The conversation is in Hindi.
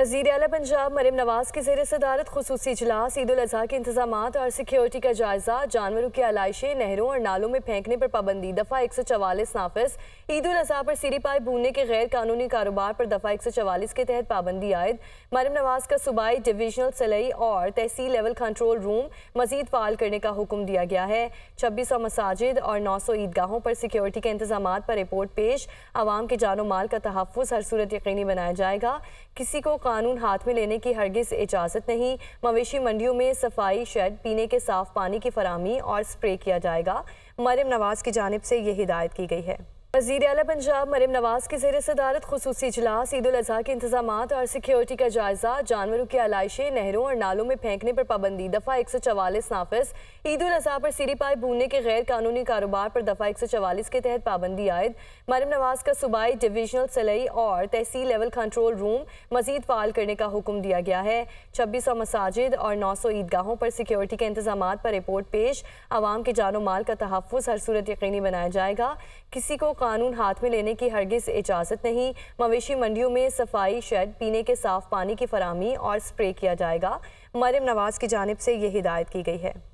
वजीर अली पंजाब मरीम नवाज के जेर सदारत खसूस इजलास ईद अजी के इंतजाम और सिक्योरिटी का जायजा जानवरों की आलाइशें नहरों और नालों में फेंकने पर पाबंदी दफ़ा एक सौ चवालीस नाफिस ईद अजी पर सीरी पाए भूनने के गैर कानूनी कारोबार पर दफ़ा एक सौ चवालीस के तहत पाबंदी आयद मरीम नवाज का सूबाई डिवीजनल सलई और तहसील लेवल कंट्रोल रूम मजीद फाल करने का हुक्म दिया गया है छब्बीस सौ मसाजिद और नौ सौ ईदगाहों पर सिक्योरिटी के इंतजाम पर रिपोर्ट पेश आवाम के जानो माल का तहफ़ हर सूरत यकीनी बनाया जाएगा किसी को कानून हाथ में लेने की हरगिज इजाज़त नहीं मवेशी मंडियों में सफाई शेड पीने के साफ पानी की फरहमी और स्प्रे किया जाएगा मरियम नवाज की जानब से यह हिदायत की गई है वजीर अला पंजाब मरीम नवाज के जेर सदारत खसूस इजलास ईद अजी के इंतजाम और सिक्योरिटी का जायजा जानवरों की आलाइशें नहरों और नालों में फेंकने पर पाबंदी दफ़ा एक सौ चवालीस नाफिस ईद अजी पर सीरी पाए भूनने के गैर कानूनी कारोबार पर दफ़ा एक सौ चवालीस के तहत पाबंदी आयद मरीम नवाज का सूबाई डिवीजनल सिलई और तहसील लेवल कंट्रोल रूम मजीद फाल करने का हुक्म दिया गया है छब्बीस सौ मसाजिद और नौ सौ ईदगाहों पर सिक्योरिटी के इंतजाम पर रिपोर्ट पेश आवाम के जानो माल का तहफ़ हर सूरत यकीनी बनाया जाएगा किसी को कानून हाथ में लेने की हरगिज़ इजाज़त नहीं मवेशी मंडियों में सफाई शेड पीने के साफ़ पानी की फरहमी और स्प्रे किया जाएगा मरियम नवाज़ की जानब से ये हिदायत की गई है